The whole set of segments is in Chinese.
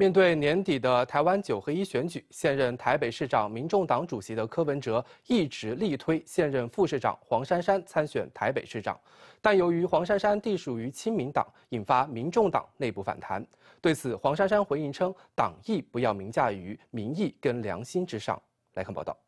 面对年底的台湾九合一选举，现任台北市长、民众党主席的柯文哲一直力推现任副市长黄珊珊参选台北市长，但由于黄珊珊地属于亲民党，引发民众党内部反弹。对此，黄珊珊回应称：“党意不要凌驾于民意跟良心之上。”来看报道。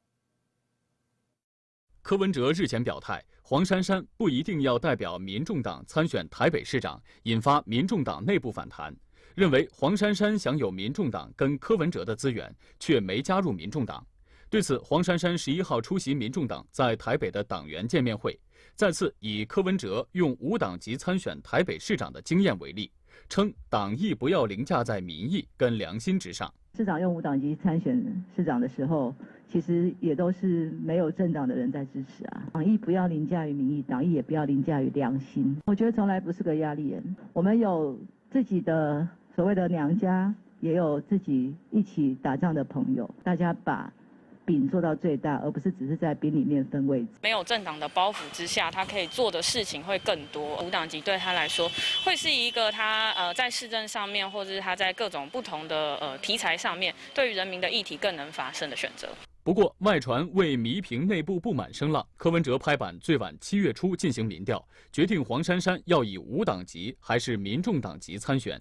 柯文哲日前表态，黄珊珊不一定要代表民众党参选台北市长，引发民众党内部反弹。认为黄珊珊享有民众党跟柯文哲的资源，却没加入民众党。对此，黄珊珊十一号出席民众党在台北的党员见面会，再次以柯文哲用无党籍参选台北市长的经验为例，称党意不要凌驾在民意跟良心之上。市长用无党籍参选市长的时候，其实也都是没有政党的人在支持啊。党意不要凌驾于民意，党意也不要凌驾于良心。我觉得从来不是个压力人，我们有自己的。所谓的娘家也有自己一起打仗的朋友，大家把饼做到最大，而不是只是在饼里面分位置。没有政党的包袱之下，他可以做的事情会更多。无党籍对他来说，会是一个他呃在市政上面，或者是他在各种不同的呃题材上面，对于人民的议题更能发声的选择。不过，外传为弥平内部不满声浪，柯文哲拍板最晚七月初进行民调，决定黄珊珊要以无党籍还是民众党籍参选。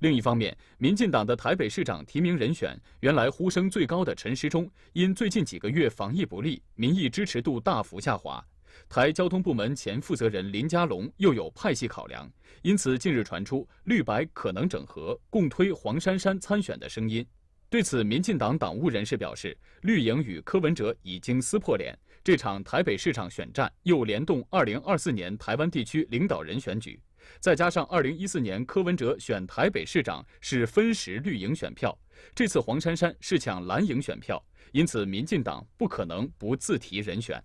另一方面，民进党的台北市长提名人选，原来呼声最高的陈时中，因最近几个月防疫不力，民意支持度大幅下滑。台交通部门前负责人林佳龙又有派系考量，因此近日传出绿白可能整合，共推黄珊珊参选的声音。对此，民进党党务人士表示，绿营与柯文哲已经撕破脸。这场台北市长选战又联动2024年台湾地区领导人选举，再加上2014年柯文哲选台北市长是分时绿营选票，这次黄珊珊是抢蓝营选票，因此民进党不可能不自提人选。